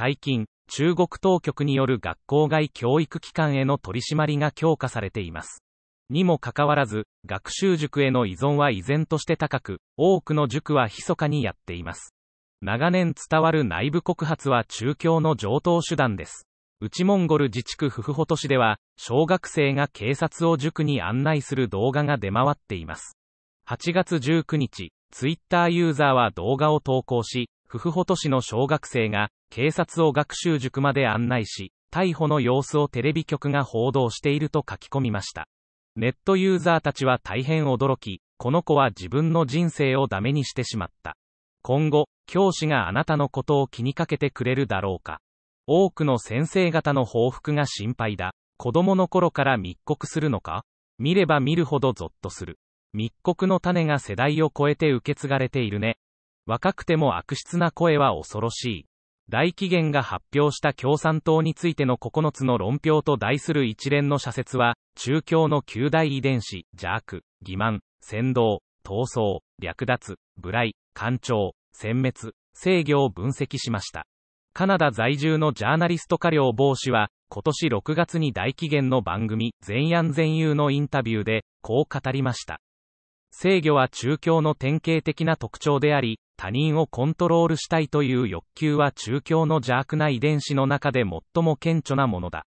最近、中国当局による学校外教育機関への取り締まりが強化されています。にもかかわらず、学習塾への依存は依然として高く、多くの塾は密かにやっています。長年伝わる内部告発は中共の上等手段です。内モンゴル自治区フフホト市では、小学生が警察を塾に案内する動画が出回っています。8月19日、ツイッターユーザーは動画を投稿し、ふふほと市の小学生が、警察を学習塾まで案内し、逮捕の様子をテレビ局が報道していると書き込みました。ネットユーザーたちは大変驚き、この子は自分の人生をダメにしてしまった。今後、教師があなたのことを気にかけてくれるだろうか。多くの先生方の報復が心配だ。子供の頃から密告するのか見れば見るほどゾッとする。密告の種が世代を超えて受け継がれているね。若くても悪質な声は恐ろしい。大紀元が発表した共産党についての9つの論評と題する一連の社説は、中共の旧大遺伝子、邪悪、欺瞞、扇動、闘争、略奪、無頼、干潮、殲滅、制御を分析しました。カナダ在住のジャーナリスト家料帽子は、今年6月に大紀元の番組、全安全有のインタビューで、こう語りました。制御は中共の典型的な特徴であり、他人をコントロールしたいという欲求は中共の邪悪な遺伝子の中で最も顕著なものだ。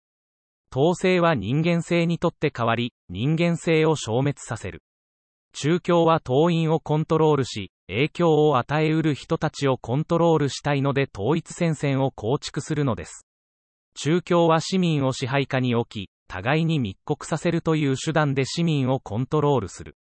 統制は人間性にとって変わり、人間性を消滅させる。中共は党員をコントロールし、影響を与えうる人たちをコントロールしたいので統一戦線を構築するのです。中共は市民を支配下に置き、互いに密告させるという手段で市民をコントロールする。